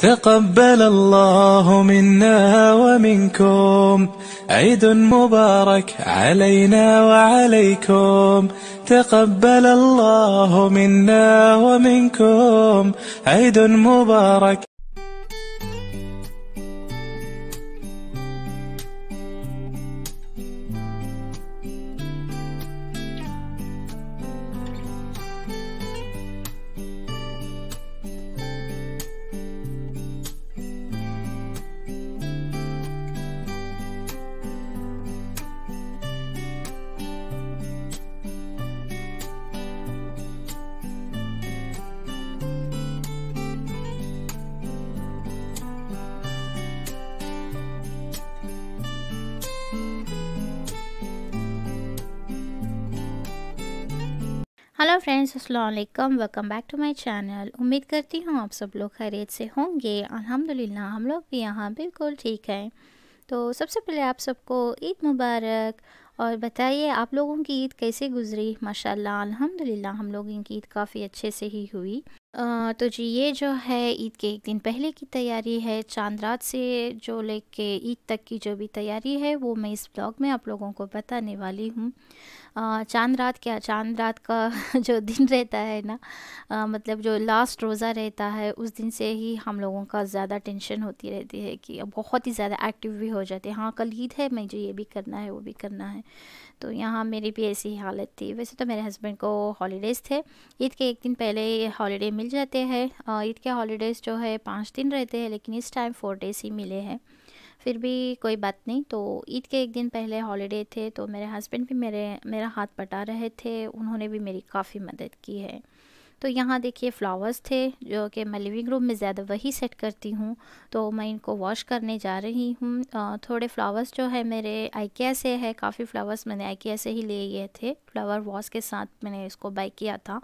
تقبل الله منا ومنكم عيد مبارك علينا وعليكم تقبل الله منا ومنكم عيد مبارك hello friends अस्सलाम welcome back to my channel उम्मीद करती हूँ आप सब लोग खैरियत से होंगे अल्हम्दुलिल्लाह हम लोग भी यहाँ बिल्कुल ठीक हैं तो सबसे पहले आप सबको ईद मुबारक और बताइए आप लोगों की ईद कैसे गुजरी माशाल्लाह अल्हम्दुलिल्लाह हम लोगों की ईद काफ़ी अच्छे से ही हुई आ, तो जी ये जो है ईद के एक दिन पहले की तैयारी है चांद रात से जो लेके ईद तक की जो भी तैयारी है वो मैं इस ब्लॉग में आप लोगों को बताने वाली हूँ चांद रात क्या चांद रात का जो दिन रहता है ना आ, मतलब जो लास्ट रोज़ा रहता है उस दिन से ही हम लोगों का ज़्यादा टेंशन होती रहती है कि बहुत ही ज़्यादा एक्टिव भी हो जाते हैं हाँ कल ईद है मैं जो ये भी करना है वो भी करना है तो यहाँ मेरी भी ऐसी हालत थी वैसे तो मेरे हस्बैंड को हॉलीडेज़ थे ईद के एक दिन पहले हॉलीडे मिल जाते हैं ईद के हॉलीडेज़ जो है पाँच दिन रहते हैं लेकिन इस टाइम फोर डेज़ ही मिले हैं फिर भी कोई बात नहीं तो ईद के एक दिन पहले हॉलीडे थे तो मेरे हस्बैंड भी मेरे मेरा हाथ पटा रहे थे उन्होंने भी मेरी काफ़ी मदद की है तो यहाँ देखिए फ्लावर्स थे जो कि मैं लिविंग रूम में ज़्यादा वही सेट करती हूँ तो मैं इनको वॉश करने जा रही हूँ थोड़े फ्लावर्स जो है मेरे आइकिया से है काफ़ी फ्लावर्स मैंने आइकिया से ही ले गए थे फ्लावर वॉश के साथ मैंने इसको बाई किया था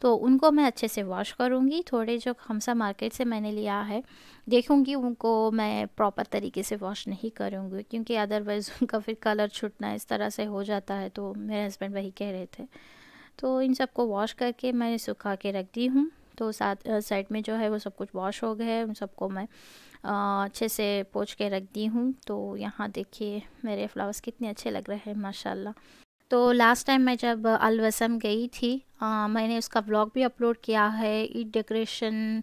तो उनको मैं अच्छे से वॉश करूँगी थोड़े जो हमसा मार्केट से मैंने लिया है देखूँगी उनको मैं प्रॉपर तरीके से वॉश नहीं करूँगी क्योंकि अदरवाइज़ उनका फिर कलर छूटना इस तरह से हो जाता है तो मेरे हस्बैंड वही कह रहे थे तो इन सबको वॉश करके मैं सुखा के रख दी हूँ तो साथ साइड में जो है वो सब कुछ वॉश हो गया है उन सबको मैं अच्छे से पोछ के रख दी हूँ तो यहाँ देखिए मेरे फ्लावर्स कितने अच्छे लग रहे हैं माशाल्लाह तो लास्ट टाइम मैं जब अलवसम गई थी आ, मैंने उसका ब्लॉग भी अपलोड किया है ईद डेकोरेशन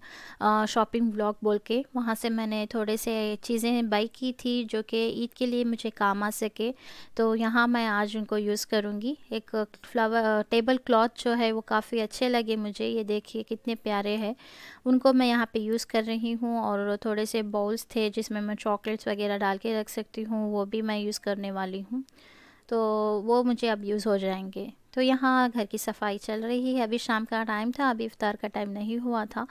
शॉपिंग ब्लॉग बोल के वहाँ से मैंने थोड़े से चीज़ें बाई की थी जो कि ईद के लिए मुझे काम आ सके तो यहाँ मैं आज उनको यूज़ करूँगी एक फ्लावर टेबल क्लॉथ जो है वो काफ़ी अच्छे लगे मुझे ये देखिए कितने प्यारे हैं उनको मैं यहाँ पर यूज़ कर रही हूँ और थोड़े से बाउल्स थे जिसमें मैं चॉकलेट्स वगैरह डाल के रख सकती हूँ वो भी मैं यूज़ करने वाली हूँ तो वो मुझे अब यूज़ हो जाएंगे तो यहाँ घर की सफाई चल रही है अभी शाम का टाइम था अभी इफ़ार का टाइम नहीं हुआ था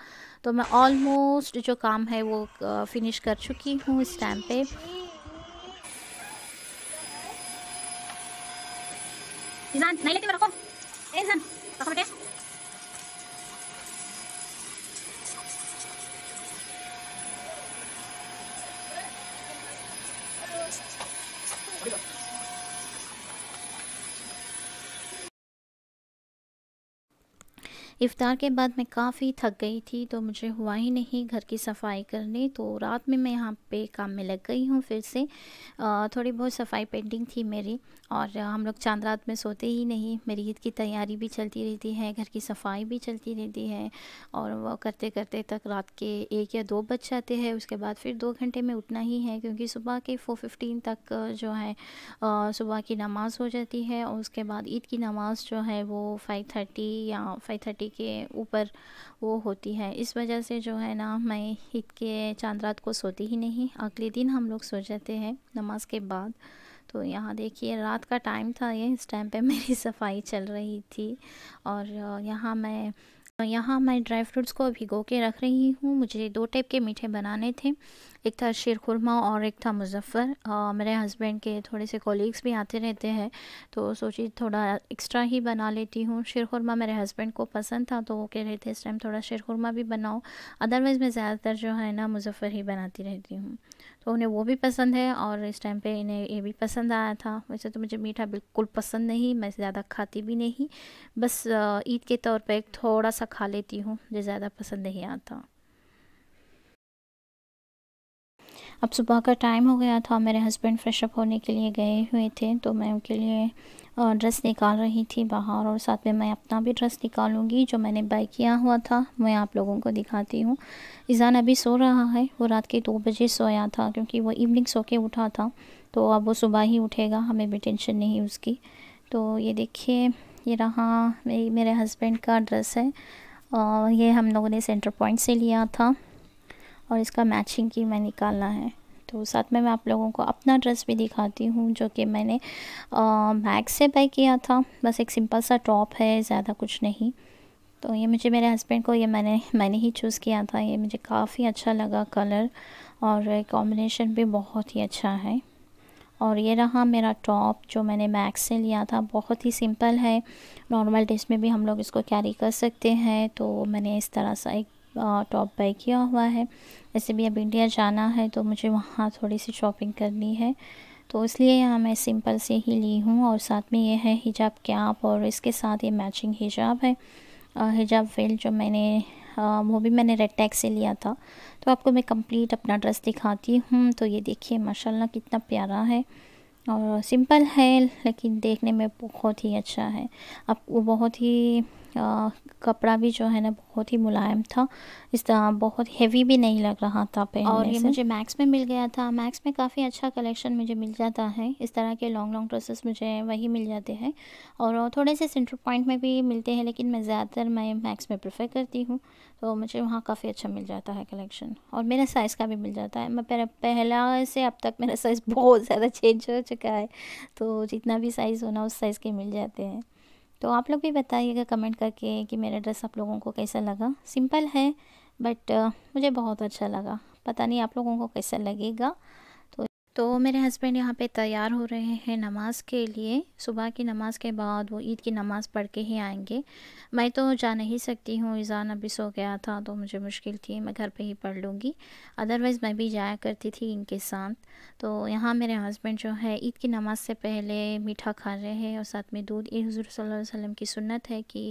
तो मैं ऑलमोस्ट जो काम है वो फिनिश कर चुकी हूँ इस टाइम पे नहीं लेते मेरे को इफ़ार के बाद मैं काफ़ी थक गई थी तो मुझे हुआ ही नहीं घर की सफाई करने तो रात में मैं यहाँ पे काम में लग गई हूँ फिर से थोड़ी बहुत सफाई पेंटिंग थी मेरी और हम लोग चांद रात में सोते ही नहीं मेरी ईद की तैयारी भी चलती रहती है घर की सफाई भी चलती रहती है और वो करते करते तक रात के एक या दो बज जाते हैं उसके बाद फिर दो घंटे में उठना ही है क्योंकि सुबह के फ़ोर फिफ्टीन तक जो है सुबह की नमाज़ हो जाती है और उसके बाद ईद की नमाज़ जो है वो फाइव थर्टी या फाइव थर्टी के ऊपर वो होती है इस वजह से जो है ना मैं ईद के चांद रात को सोती ही नहीं अगले दिन हम लोग सो जाते हैं नमाज के बाद तो यहाँ देखिए रात का टाइम था ये इस टाइम पे मेरी सफाई चल रही थी और यहाँ मैं यहाँ मैं ड्राई फ्रूट्स को भिगो के रख रही हूँ मुझे दो टाइप के मीठे बनाने थे एक था शेर खुरमा और एक था मुजफ्फ़र मेरे हस्बैंड के थोड़े से कोलीग्स भी आते रहते हैं तो सोची थोड़ा एक्स्ट्रा ही बना लेती हूँ शेर खुरमा मेरे हस्बैंड को पसंद था तो वो कह रहे थे इस टाइम थोड़ा शेर खुरमा भी बनाओ अदरवाइज़ मैं ज़्यादातर जो है ना मुजफ्फ़र ही बनाती रहती हूँ तो उन्हें वो भी पसंद है और इस टाइम पर इन्हें ये भी पसंद आया था वैसे तो मुझे मीठा बिल्कुल पसंद नहीं मैं ज़्यादा खाती भी नहीं बस ईद के तौर पर एक थोड़ा सा खा लेती हूँ जो ज़्यादा पसंद नहीं आता अब सुबह का टाइम हो गया था मेरे हस्बैंड फ्रेशअप होने के लिए गए हुए थे तो मैं उनके लिए ड्रेस निकाल रही थी बाहर और साथ में मैं अपना भी ड्रेस निकालूंगी जो मैंने बाय किया हुआ था मैं आप लोगों को दिखाती हूँ ईजान अभी सो रहा है वो रात के दो बजे सोया था क्योंकि वो इवनिंग सो के उठा था तो अब वो सुबह ही उठेगा हमें भी टेंशन नहीं उसकी तो ये देखिए ये रहा मेरे हस्बैंड का ड्रेस है और ये हम लोगों ने सेंटर पॉइंट से लिया था और इसका मैचिंग की मैं निकालना है तो साथ में मैं आप लोगों को अपना ड्रेस भी दिखाती हूँ जो कि मैंने बैग से बाय किया था बस एक सिंपल सा टॉप है ज़्यादा कुछ नहीं तो ये मुझे मेरे हस्बैंड को ये मैंने मैंने ही चूज़ किया था ये मुझे काफ़ी अच्छा लगा कलर और कॉम्बिनेशन भी बहुत ही अच्छा है और ये रहा मेरा टॉप जो मैंने मैक्स से लिया था बहुत ही सिंपल है नॉर्मल डेज में भी हम लोग इसको कैरी कर सकते हैं तो मैंने इस तरह सा एक टॉप बाई किया हुआ है ऐसे भी अब इंडिया जाना है तो मुझे वहाँ थोड़ी सी शॉपिंग करनी है तो इसलिए यहाँ मैं सिंपल से ही ली हूँ और साथ में ये है हिजाब कैप और इसके साथ ये मैचिंग हिजाब है हिजाब वेल जो मैंने वो भी मैंने रेड टैग से लिया था तो आपको मैं कंप्लीट अपना ड्रेस दिखाती हूँ तो ये देखिए माशाल्लाह कितना प्यारा है और सिंपल है लेकिन देखने में बहुत ही अच्छा है आप बहुत ही कपड़ा भी जो है ना बहुत ही मुलायम था इस तरह बहुत हेवी भी नहीं लग रहा था पहनने और ये से। मुझे मैक्स में मिल गया था मैक्स में काफ़ी अच्छा कलेक्शन मुझे मिल जाता है इस तरह के लॉन्ग लॉन्ग ड्रेसेस मुझे वही मिल जाते हैं और थोड़े से सेंटर पॉइंट में भी मिलते हैं लेकिन मैं ज़्यादातर मैं मैक्स में प्रेफर करती हूँ तो मुझे वहाँ काफ़ी अच्छा मिल जाता है कलेक्शन और मेरे साइज़ का भी मिल जाता है मैं पहला से अब तक मेरा साइज़ बहुत ज़्यादा चेंज हो चुका है तो जितना भी साइज़ होना उस साइज़ के मिल जाते हैं तो आप लोग भी बताइएगा कमेंट करके कि मेरा ड्रेस आप लोगों को कैसा लगा सिंपल है बट मुझे बहुत अच्छा लगा पता नहीं आप लोगों को कैसा लगेगा तो मेरे हस्बैंड यहाँ पे तैयार हो रहे हैं नमाज़ के लिए सुबह की नमाज़ के बाद वो ईद की नमाज़ पढ़ के ही आएंगे मैं तो जा नहीं सकती हूँ ईज़ान अभी सो गया था तो मुझे मुश्किल थी मैं घर पे ही पढ़ लूँगी अदरवाइज़ मैं भी जाया करती थी इनके साथ तो यहाँ मेरे हस्बैंड जो है ईद की नमाज़ से पहले मीठा खा रहे हैं और साथ में दूध ये हजूर वसल्लम की सुनत है कि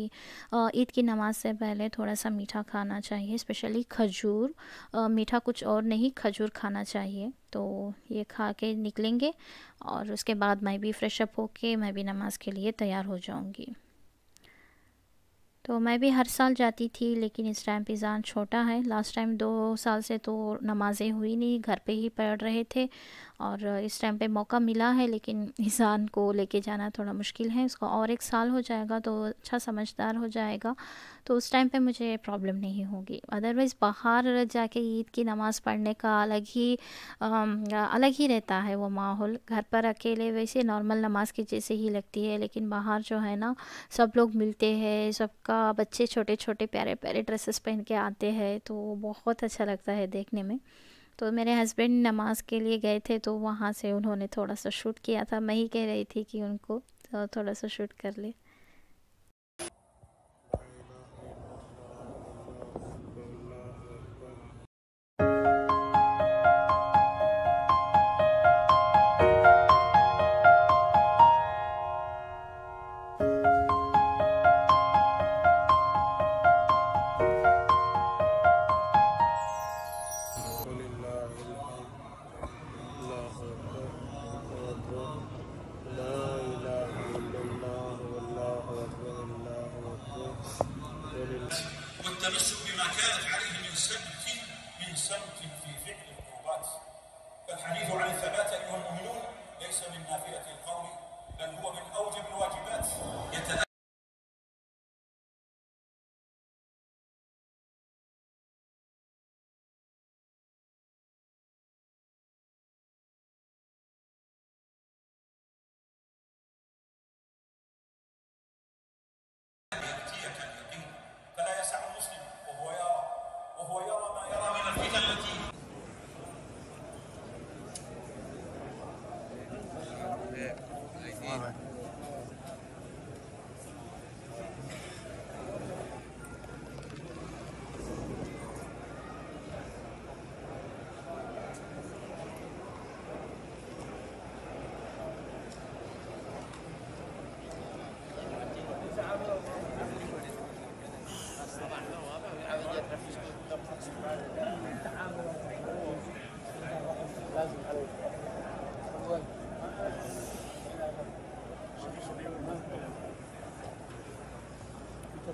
ईद की नमाज़ से पहले थोड़ा सा मीठा खाना चाहिए स्पेशली खजूर मीठा कुछ और नहीं खजूर खाना चाहिए तो ये खा के निकलेंगे और उसके बाद मैं भी फ्रेश अप होके मैं भी नमाज़ के लिए तैयार हो जाऊंगी तो मैं भी हर साल जाती थी लेकिन इस टाइम पिज़ान छोटा है लास्ट टाइम दो साल से तो नमाज़ें हुई नहीं घर पे ही पढ़ रहे थे और इस टाइम पे मौका मिला है लेकिन इंसान को लेके जाना थोड़ा मुश्किल है उसका और एक साल हो जाएगा तो अच्छा समझदार हो जाएगा तो उस टाइम पे मुझे प्रॉब्लम नहीं होगी अदरवाइज़ बाहर जाके ईद की नमाज़ पढ़ने का अलग ही अलग ही रहता है वो माहौल घर पर अकेले वैसे नॉर्मल नमाज़ की जैसे ही लगती है लेकिन बाहर जो है ना सब लोग मिलते हैं सबका बच्चे छोटे छोटे प्यारे प्यारे ड्रेसेस पहन के आते हैं तो बहुत अच्छा लगता है देखने में तो मेरे हस्बैंड नमाज के लिए गए थे तो वहाँ से उन्होंने थोड़ा सा शूट किया था मैं ही कह रही थी कि उनको तो थोड़ा सा शूट कर ले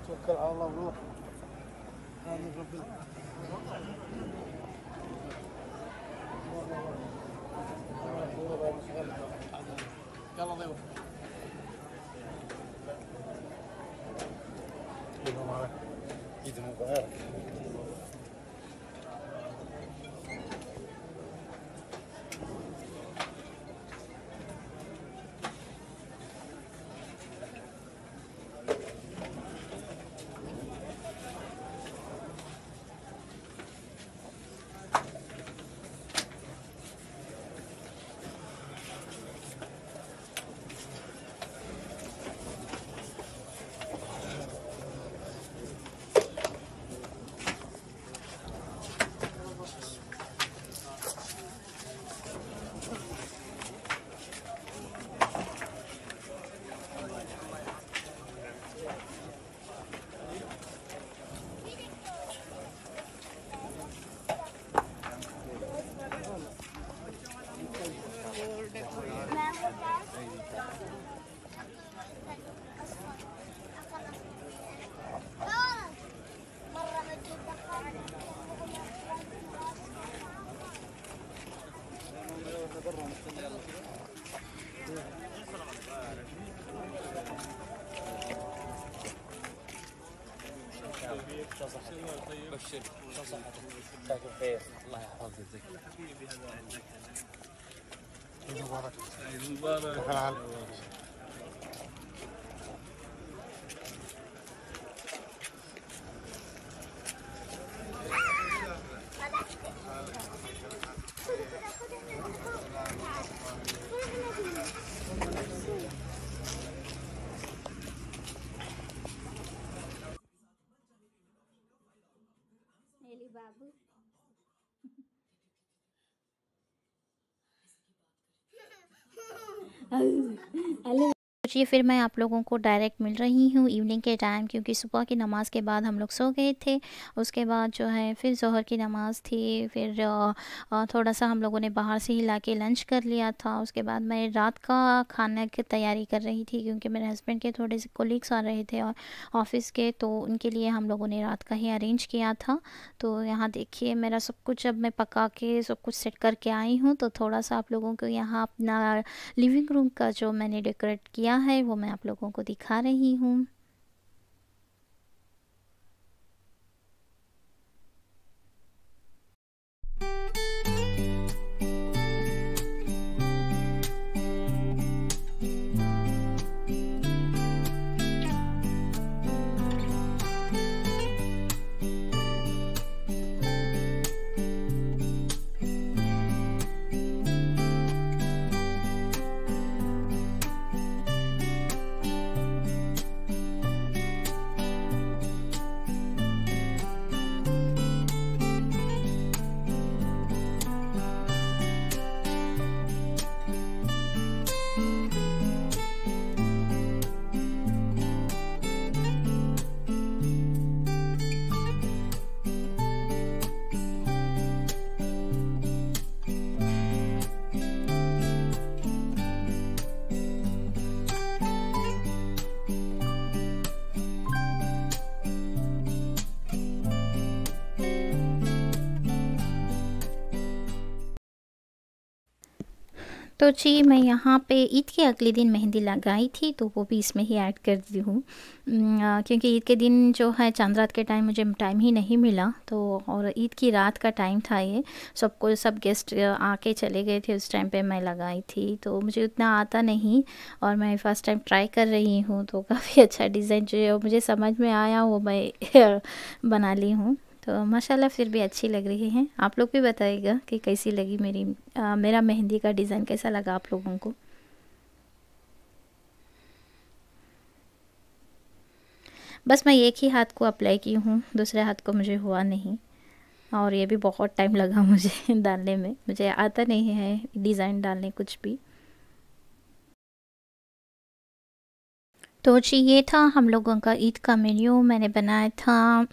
توكل على الله وروح آمين رب يلا الله يوفقك يدهم مبارك شلون صحتك؟ بشر شلون صحتك؟ مساك بالخير الله يحفظك ويجزيك عيد مبارك مبارك बाबू हेलो सोचिए फिर मैं आप लोगों को डायरेक्ट मिल रही हूँ इवनिंग के टाइम क्योंकि सुबह की नमाज़ के बाद हम लोग सो गए थे उसके बाद जो है फिर जहर की नमाज़ थी फिर थोड़ा सा हम लोगों ने बाहर से ही ला के लंच कर लिया था उसके बाद मैं रात का खाना की तैयारी कर रही थी क्योंकि मेरे हस्बैंड के थोड़े से कोलिग्स आ रहे थे और ऑफिस के तो उनके लिए हम लोगों ने रात का ही अरेंज किया था तो यहाँ देखिए मेरा सब कुछ अब मैं पका के सब कुछ सेट करके आई हूँ तो थोड़ा सा आप लोगों को यहाँ अपना लिविंग रूम का जो मैंने डेकोरेट किया है वो मैं आप लोगों को दिखा रही हूँ तो जी मैं यहाँ पे ईद के अगले दिन मेहंदी लगाई थी तो वो भी इसमें ही ऐड कर दी हूँ क्योंकि ईद के दिन जो है चांद रात के टाइम मुझे टाइम ही नहीं मिला तो और ईद की रात का टाइम था ये सबको सब गेस्ट आके चले गए थे उस टाइम पे मैं लगाई थी तो मुझे उतना आता नहीं और मैं फ़र्स्ट टाइम ट्राई कर रही हूँ तो काफ़ी अच्छा डिज़ाइन जो मुझे समझ में आया वो मैं बना ली हूँ तो माशाल्लाह फिर भी अच्छी लग रही है आप लोग भी बताइएगा कि कैसी लगी मेरी आ, मेरा मेहंदी का डिज़ाइन कैसा लगा आप लोगों को बस मैं एक ही हाथ को अप्लाई की हूँ दूसरे हाथ को मुझे हुआ नहीं और ये भी बहुत टाइम लगा मुझे डालने में मुझे आता नहीं है डिज़ाइन डालने कुछ भी तो जी ये था हम लोगों का ईद का मेन्यू मैंने बनाया था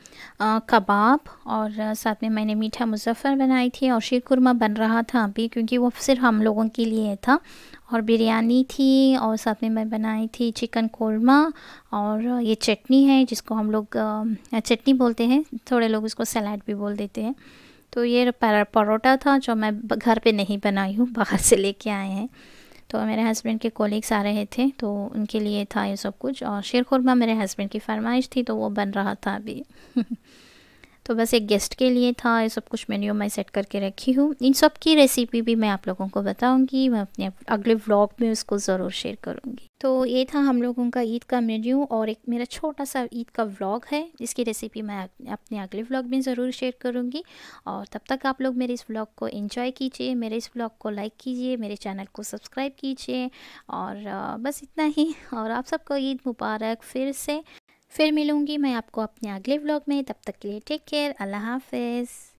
कबाब और साथ में मैंने मीठा मुजफ़र बनाई थी और शीरकुरमा बन रहा था अभी क्योंकि वो सिर्फ हम लोगों के लिए था और बिरयानी थी और साथ में मैं बनाई थी चिकन कोरमा और ये चटनी है जिसको हम लोग चटनी बोलते हैं थोड़े लोग इसको सलाद भी बोल देते हैं तो ये परोठा था जो मैं घर पे नहीं बनाई हूँ बाहर से लेके आए हैं तो मेरे हस्बैंड के कोलिग्स आ रहे थे तो उनके लिए था ये सब कुछ और शेर खुरमा मेरे हस्बैंड की फरमाइश थी तो वो बन रहा था अभी तो बस एक गेस्ट के लिए था ये सब कुछ मेन्यू मैं सेट करके रखी हूँ इन सब की रेसिपी भी मैं आप लोगों को बताऊँगी मैं अपने अगले व्लॉग में उसको ज़रूर शेयर करूँगी तो ये था हम लोगों का ईद का मेन्यू और एक मेरा छोटा सा ईद का व्लॉग है जिसकी रेसिपी मैं अपने अगले व्लॉग में ज़रूर शेयर करूँगी और तब तक आप लोग मेरे इस व्लॉग को एंजॉय कीजिए मेरे इस व्लॉग को लाइक कीजिए मेरे चैनल को सब्सक्राइब कीजिए और बस इतना ही और आप सबको ईद मुबारक फिर से फिर मिलूँगी मैं आपको अपने अगले व्लॉग में तब तक के लिए टेक केयर अल्लाह हाफिज़